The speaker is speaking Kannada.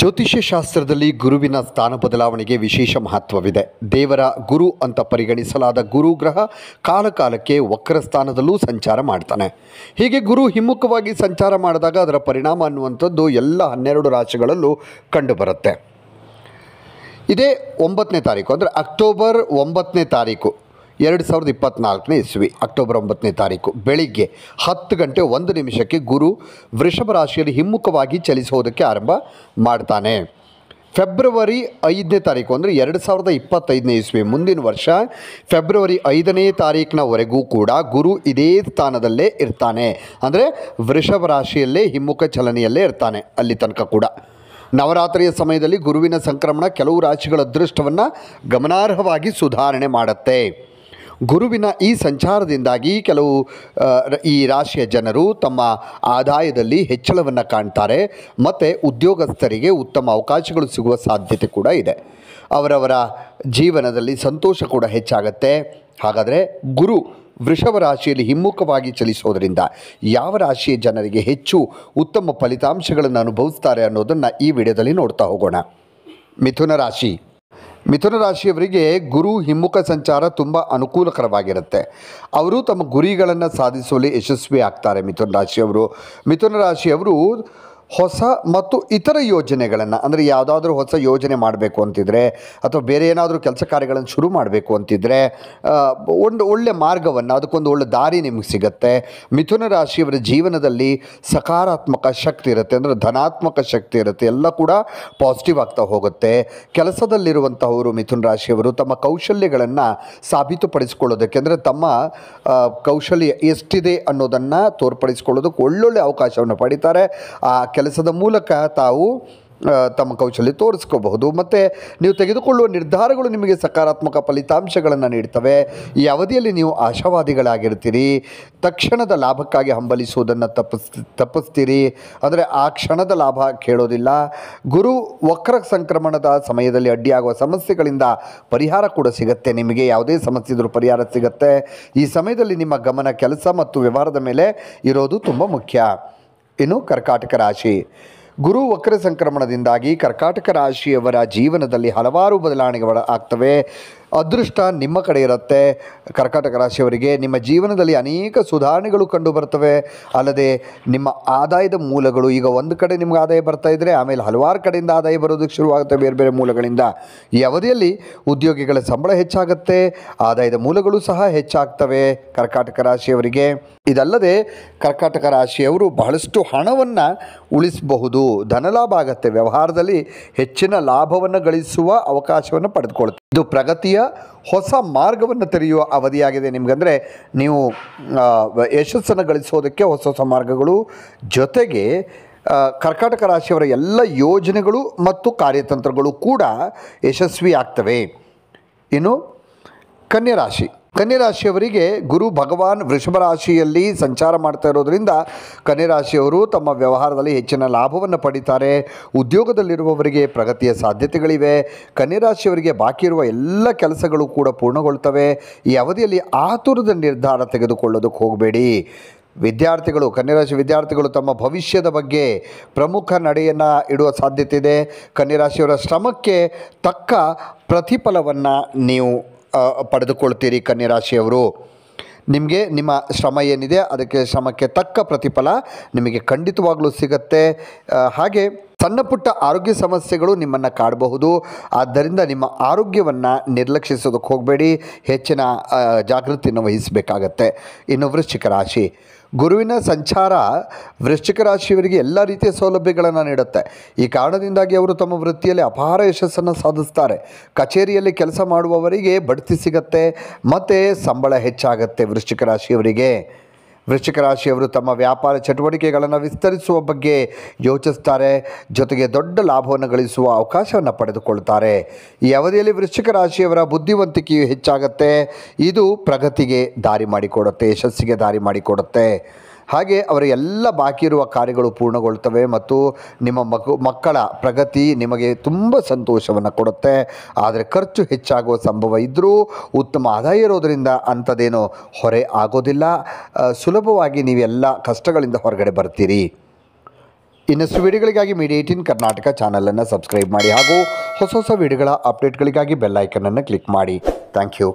ಜ್ಯೋತಿಷ್ಯ ಶಾಸ್ತ್ರದಲ್ಲಿ ಗುರುವಿನ ಸ್ಥಾನ ಬದಲಾವಣೆಗೆ ವಿಶೇಷ ಮಹತ್ವವಿದೆ ದೇವರ ಗುರು ಅಂತ ಪರಿಗಣಿಸಲಾದ ಗುರು ಗ್ರಹ ಕಾಲಕಾಲಕ್ಕೆ ವಕ್ರ ಸ್ಥಾನದಲ್ಲೂ ಸಂಚಾರ ಮಾಡ್ತಾನೆ ಹೀಗೆ ಗುರು ಹಿಮ್ಮುಖವಾಗಿ ಸಂಚಾರ ಮಾಡಿದಾಗ ಅದರ ಪರಿಣಾಮ ಅನ್ನುವಂಥದ್ದು ಎಲ್ಲ ಹನ್ನೆರಡು ರಾಶಿಗಳಲ್ಲೂ ಕಂಡುಬರುತ್ತೆ ಇದೇ ಒಂಬತ್ತನೇ ತಾರೀಕು ಅಂದರೆ ಅಕ್ಟೋಬರ್ ಒಂಬತ್ತನೇ ತಾರೀಕು ಎರಡು ಸಾವಿರದ ಇಪ್ಪತ್ತ್ನಾಲ್ಕನೇ ಇಸ್ವಿ ಅಕ್ಟೋಬರ್ ಒಂಬತ್ತನೇ ತಾರೀಕು ಬೆಳಿಗ್ಗೆ ಹತ್ತು ಗಂಟೆ ಒಂದು ನಿಮಿಷಕ್ಕೆ ಗುರು ವೃಷಭ ರಾಶಿಯಲ್ಲಿ ಹಿಮ್ಮುಖವಾಗಿ ಚಲಿಸುವುದಕ್ಕೆ ಆರಂಭ ಮಾಡ್ತಾನೆ ಫೆಬ್ರವರಿ ಐದನೇ ತಾರೀಕು ಅಂದರೆ ಎರಡು ಸಾವಿರದ ಇಪ್ಪತ್ತೈದನೇ ಇಸ್ವಿ ಮುಂದಿನ ವರ್ಷ ಫೆಬ್ರವರಿ ಐದನೇ ತಾರೀಕಿನವರೆಗೂ ಕೂಡ ಗುರು ಇದೇ ಸ್ಥಾನದಲ್ಲೇ ಇರ್ತಾನೆ ಅಂದರೆ ವೃಷಭ ರಾಶಿಯಲ್ಲೇ ಹಿಮ್ಮುಖ ಚಲನೆಯಲ್ಲೇ ಇರ್ತಾನೆ ಅಲ್ಲಿ ತನಕ ಕೂಡ ನವರಾತ್ರಿಯ ಸಮಯದಲ್ಲಿ ಗುರುವಿನ ಸಂಕ್ರಮಣ ಕೆಲವು ರಾಶಿಗಳ ಅದೃಷ್ಟವನ್ನು ಗಮನಾರ್ಹವಾಗಿ ಸುಧಾರಣೆ ಮಾಡುತ್ತೆ ಗುರುವಿನ ಈ ಸಂಚಾರದಿಂದಾಗಿ ಕೆಲವು ಈ ರಾಶಿಯ ಜನರು ತಮ್ಮ ಆದಾಯದಲ್ಲಿ ಹೆಚ್ಚಳವನ್ನು ಕಾಣ್ತಾರೆ ಮತ್ತು ಉದ್ಯೋಗಸ್ಥರಿಗೆ ಉತ್ತಮ ಅವಕಾಶಗಳು ಸಿಗುವ ಸಾಧ್ಯತೆ ಕೂಡ ಇದೆ ಅವರವರ ಜೀವನದಲ್ಲಿ ಸಂತೋಷ ಕೂಡ ಹೆಚ್ಚಾಗತ್ತೆ ಹಾಗಾದರೆ ಗುರು ವೃಷಭ ರಾಶಿಯಲ್ಲಿ ಹಿಮ್ಮುಖವಾಗಿ ಚಲಿಸೋದರಿಂದ ಯಾವ ರಾಶಿಯ ಜನರಿಗೆ ಹೆಚ್ಚು ಉತ್ತಮ ಫಲಿತಾಂಶಗಳನ್ನು ಅನುಭವಿಸ್ತಾರೆ ಅನ್ನೋದನ್ನು ಈ ವಿಡಿಯೋದಲ್ಲಿ ನೋಡ್ತಾ ಹೋಗೋಣ ಮಿಥುನ ರಾಶಿ ಮಿಥುನ ರಾಶಿಯವರಿಗೆ ಗುರು ಹಿಮ್ಮುಖ ಸಂಚಾರ ತುಂಬ ಅನುಕೂಲಕರವಾಗಿರುತ್ತೆ ಅವರು ತಮ್ಮ ಗುರಿಗಳನ್ನು ಸಾಧಿಸುವಲ್ಲಿ ಯಶಸ್ವಿ ಆಗ್ತಾರೆ ಮಿಥುನ ರಾಶಿಯವರು ಮಿಥುನ ರಾಶಿಯವರು ಹೊಸ ಮತ್ತು ಇತರ ಯೋಜನೆಗಳನ್ನು ಅಂದರೆ ಯಾವುದಾದ್ರೂ ಹೊಸ ಯೋಜನೆ ಮಾಡಬೇಕು ಅಂತಿದ್ರೆ ಅಥವಾ ಬೇರೆ ಏನಾದರೂ ಕೆಲಸ ಕಾರ್ಯಗಳನ್ನು ಶುರು ಮಾಡಬೇಕು ಅಂತಿದ್ರೆ ಒಂದು ಒಳ್ಳೆಯ ಮಾರ್ಗವನ್ನು ಅದಕ್ಕೊಂದು ಒಳ್ಳೆ ದಾರಿ ನಿಮಗೆ ಸಿಗುತ್ತೆ ಮಿಥುನ ರಾಶಿಯವರ ಜೀವನದಲ್ಲಿ ಸಕಾರಾತ್ಮಕ ಶಕ್ತಿ ಇರುತ್ತೆ ಅಂದರೆ ಧನಾತ್ಮಕ ಶಕ್ತಿ ಇರುತ್ತೆ ಎಲ್ಲ ಕೂಡ ಪಾಸಿಟಿವ್ ಆಗ್ತಾ ಹೋಗುತ್ತೆ ಕೆಲಸದಲ್ಲಿರುವಂತಹವರು ಮಿಥುನ ರಾಶಿಯವರು ತಮ್ಮ ಕೌಶಲ್ಯಗಳನ್ನು ಸಾಬೀತುಪಡಿಸಿಕೊಳ್ಳೋದಕ್ಕೆ ಅಂದರೆ ತಮ್ಮ ಕೌಶಲ್ಯ ಎಷ್ಟಿದೆ ಅನ್ನೋದನ್ನು ತೋರ್ಪಡಿಸ್ಕೊಳ್ಳೋದಕ್ಕೆ ಒಳ್ಳೊಳ್ಳೆ ಅವಕಾಶವನ್ನು ಪಡಿತಾರೆ ಆ ಕೆಲಸದ ಮೂಲಕ ತಾವು ತಮ್ಮ ಕೌಶಲ್ಯ ತೋರಿಸ್ಕೋಬಹುದು ಮತ್ತು ನೀವು ತೆಗೆದುಕೊಳ್ಳುವ ನಿರ್ಧಾರಗಳು ನಿಮಗೆ ಸಕಾರಾತ್ಮಕ ಫಲಿತಾಂಶಗಳನ್ನು ನೀಡ್ತವೆ ಈ ಅವಧಿಯಲ್ಲಿ ನೀವು ಆಶಾವಾದಿಗಳಾಗಿರ್ತೀರಿ ತಕ್ಷಣದ ಲಾಭಕ್ಕಾಗಿ ಹಂಬಲಿಸುವುದನ್ನು ತಪ್ಪಿಸ್ ತಪ್ಪಿಸ್ತೀರಿ ಅಂದರೆ ಆ ಕ್ಷಣದ ಲಾಭ ಕೇಳೋದಿಲ್ಲ ಗುರು ವಕ್ರ ಸಂಕ್ರಮಣದ ಸಮಯದಲ್ಲಿ ಅಡ್ಡಿಯಾಗುವ ಸಮಸ್ಯೆಗಳಿಂದ ಪರಿಹಾರ ಕೂಡ ಸಿಗುತ್ತೆ ನಿಮಗೆ ಯಾವುದೇ ಸಮಸ್ಯೆ ಇದ್ರೂ ಪರಿಹಾರ ಸಿಗುತ್ತೆ ಈ ಸಮಯದಲ್ಲಿ ನಿಮ್ಮ ಗಮನ ಕೆಲಸ ಮತ್ತು ವ್ಯವಹಾರದ ಮೇಲೆ ಇರೋದು ತುಂಬ ಮುಖ್ಯ ಇನ್ನು ಕರ್ಕಾಟಕ ರಾಶಿ ಗುರು ವಕ್ರ ಸಂಕ್ರಮಣದಿಂದಾಗಿ ಕರ್ಕಾಟಕ ರಾಶಿಯವರ ಜೀವನದಲ್ಲಿ ಹಲವಾರು ಬದಲಾವಣೆಗಳು ಆಗ್ತವೆ ಅದೃಷ್ಟ ನಿಮ್ಮ ಕಡೆ ಇರುತ್ತೆ ಕರ್ಕಾಟಕ ರಾಶಿಯವರಿಗೆ ನಿಮ್ಮ ಜೀವನದಲ್ಲಿ ಅನೇಕ ಸುಧಾರಣೆಗಳು ಕಂಡು ಬರ್ತವೆ ಅಲ್ಲದೆ ನಿಮ್ಮ ಆದಾಯದ ಮೂಲಗಳು ಈಗ ಒಂದು ಕಡೆ ನಿಮ್ಗೆ ಆದಾಯ ಬರ್ತಾ ಇದ್ದರೆ ಆಮೇಲೆ ಹಲವಾರು ಕಡೆಯಿಂದ ಆದಾಯ ಬರೋದಕ್ಕೆ ಶುರುವಾಗುತ್ತೆ ಬೇರೆ ಬೇರೆ ಮೂಲಗಳಿಂದ ಈ ಅವಧಿಯಲ್ಲಿ ಉದ್ಯೋಗಿಗಳ ಸಂಬಳ ಹೆಚ್ಚಾಗುತ್ತೆ ಆದಾಯದ ಮೂಲಗಳು ಸಹ ಹೆಚ್ಚಾಗ್ತವೆ ಕರ್ಕಾಟಕ ರಾಶಿಯವರಿಗೆ ಇದಲ್ಲದೆ ಕರ್ಕಾಟಕ ರಾಶಿಯವರು ಬಹಳಷ್ಟು ಹಣವನ್ನು ಉಳಿಸಬಹುದು ಧನಲಾಭ ಆಗುತ್ತೆ ವ್ಯವಹಾರದಲ್ಲಿ ಹೆಚ್ಚಿನ ಲಾಭವನ್ನು ಗಳಿಸುವ ಅವಕಾಶವನ್ನು ಪಡೆದುಕೊಳ್ಳುತ್ತೆ ಇದು ಪ್ರಗತಿಯ ಹೊಸ ಮಾರ್ಗವನ್ನು ತೆರೆಯುವ ಅವಧಿಯಾಗಿದೆ ನಿಮಗಂದರೆ ನೀವು ಯಶಸ್ಸನ್ನು ಗಳಿಸೋದಕ್ಕೆ ಹೊಸ ಹೊಸ ಮಾರ್ಗಗಳು ಜೊತೆಗೆ ಕರ್ಕಾಟಕ ರಾಶಿಯವರ ಎಲ್ಲ ಯೋಜನೆಗಳು ಮತ್ತು ಕಾರ್ಯತಂತ್ರಗಳು ಕೂಡ ಯಶಸ್ವಿ ಇನ್ನು ಕನ್ಯರಾಶಿ ಕನ್ಯರಾಶಿಯವರಿಗೆ ಗುರು ಭಗವಾನ್ ವೃಷಭ ರಾಶಿಯಲ್ಲಿ ಸಂಚಾರ ಮಾಡ್ತಾ ಇರೋದರಿಂದ ಕನ್ಯರಾಶಿಯವರು ತಮ್ಮ ವ್ಯವಹಾರದಲ್ಲಿ ಹೆಚ್ಚಿನ ಲಾಭವನ್ನು ಪಡಿತಾರೆ ಉದ್ಯೋಗದಲ್ಲಿರುವವರಿಗೆ ಪ್ರಗತಿಯ ಸಾಧ್ಯತೆಗಳಿವೆ ಕನ್ಯರಾಶಿಯವರಿಗೆ ಬಾಕಿ ಇರುವ ಎಲ್ಲ ಕೆಲಸಗಳು ಕೂಡ ಪೂರ್ಣಗೊಳ್ತವೆ ಈ ಅವಧಿಯಲ್ಲಿ ಆತುರದ ನಿರ್ಧಾರ ತೆಗೆದುಕೊಳ್ಳೋದಕ್ಕೆ ಹೋಗಬೇಡಿ ವಿದ್ಯಾರ್ಥಿಗಳು ಕನ್ಯರಾಶಿ ವಿದ್ಯಾರ್ಥಿಗಳು ತಮ್ಮ ಭವಿಷ್ಯದ ಬಗ್ಗೆ ಪ್ರಮುಖ ನಡೆಯನ್ನು ಇಡುವ ಸಾಧ್ಯತೆ ಇದೆ ಕನ್ಯರಾಶಿಯವರ ಶ್ರಮಕ್ಕೆ ತಕ್ಕ ಪ್ರತಿಫಲವನ್ನು ನೀವು ಪಡೆದುಕೊಳ್ತೀರಿ ಕನ್ಯರಾಶಿಯವರು ನಿಮಗೆ ನಿಮ್ಮ ಶ್ರಮ ಏನಿದೆ ಅದಕ್ಕೆ ಶ್ರಮಕ್ಕೆ ತಕ್ಕ ಪ್ರತಿಫಲ ನಿಮಗೆ ಖಂಡಿತವಾಗಲೂ ಸಿಗತ್ತೆ ಹಾಗೆ ಸಣ್ಣ ಪುಟ್ಟ ಆರೋಗ್ಯ ಸಮಸ್ಯೆಗಳು ನಿಮ್ಮನ್ನು ಕಾಡಬಹುದು ಆದ್ದರಿಂದ ನಿಮ್ಮ ಆರೋಗ್ಯವನ್ನು ನಿರ್ಲಕ್ಷಿಸೋದಕ್ಕೆ ಹೋಗಬೇಡಿ ಹೆಚ್ಚಿನ ಜಾಗೃತಿಯನ್ನು ವಹಿಸಬೇಕಾಗತ್ತೆ ಇನ್ನು ವೃಶ್ಚಿಕ ರಾಶಿ ಗುರುವಿನ ಸಂಚಾರ ವೃಶ್ಚಿಕ ರಾಶಿಯವರಿಗೆ ಎಲ್ಲ ರೀತಿಯ ಸೌಲಭ್ಯಗಳನ್ನು ನೀಡುತ್ತೆ ಈ ಕಾರಣದಿಂದಾಗಿ ಅವರು ತಮ್ಮ ವೃತ್ತಿಯಲ್ಲಿ ಅಪಾರ ಯಶಸ್ಸನ್ನು ಸಾಧಿಸ್ತಾರೆ ಕಚೇರಿಯಲ್ಲಿ ಕೆಲಸ ಮಾಡುವವರಿಗೆ ಬಡ್ತಿ ಸಿಗತ್ತೆ ಮತ್ತು ಸಂಬಳ ಹೆಚ್ಚಾಗತ್ತೆ ವೃಶ್ಚಿಕ ರಾಶಿಯವರಿಗೆ ವೃಶ್ಚಿಕ ರಾಶಿಯವರು ತಮ್ಮ ವ್ಯಾಪಾರ ಚಟುವಟಿಕೆಗಳನ್ನು ವಿಸ್ತರಿಸುವ ಬಗ್ಗೆ ಯೋಚಿಸ್ತಾರೆ ಜೊತೆಗೆ ದೊಡ್ಡ ಲಾಭವನ್ನು ಗಳಿಸುವ ಅವಕಾಶವನ್ನು ಪಡೆದುಕೊಳ್ತಾರೆ ಈ ಅವಧಿಯಲ್ಲಿ ವೃಶ್ಚಿಕ ರಾಶಿಯವರ ಬುದ್ಧಿವಂತಿಕೆಯು ಹೆಚ್ಚಾಗುತ್ತೆ ಇದು ಪ್ರಗತಿಗೆ ದಾರಿ ಮಾಡಿಕೊಡುತ್ತೆ ಯಶಸ್ಸಿಗೆ ದಾರಿ ಮಾಡಿಕೊಡುತ್ತೆ ಹಾಗೆ ಅವರ ಎಲ್ಲ ಬಾಕಿ ಇರುವ ಕಾರ್ಯಗಳು ಪೂರ್ಣಗೊಳ್ತವೆ ಮತ್ತು ನಿಮ್ಮ ಮಗು ಮಕ್ಕಳ ಪ್ರಗತಿ ನಿಮಗೆ ತುಂಬ ಸಂತೋಷವನ್ನು ಕೊಡುತ್ತೆ ಆದರೆ ಖರ್ಚು ಹೆಚ್ಚಾಗುವ ಸಂಭವ ಇದ್ದರೂ ಉತ್ತಮ ಆದಾಯ ಇರೋದರಿಂದ ಅಂಥದ್ದೇನೋ ಹೊರೆ ಆಗೋದಿಲ್ಲ ಸುಲಭವಾಗಿ ನೀವೆಲ್ಲ ಕಷ್ಟಗಳಿಂದ ಹೊರಗಡೆ ಬರ್ತೀರಿ ಇನ್ನಷ್ಟು ವಿಡಿಯೋಗಳಿಗಾಗಿ ಮೀಡಿಯಾ ಏಟಿನ್ ಕರ್ನಾಟಕ ಚಾನಲನ್ನು ಸಬ್ಸ್ಕ್ರೈಬ್ ಮಾಡಿ ಹಾಗೂ ಹೊಸ ಹೊಸ ವಿಡಿಯೋಗಳ ಅಪ್ಡೇಟ್ಗಳಿಗಾಗಿ ಬೆಲ್ಲೈಕನನ್ನು ಕ್ಲಿಕ್ ಮಾಡಿ ಥ್ಯಾಂಕ್ ಯು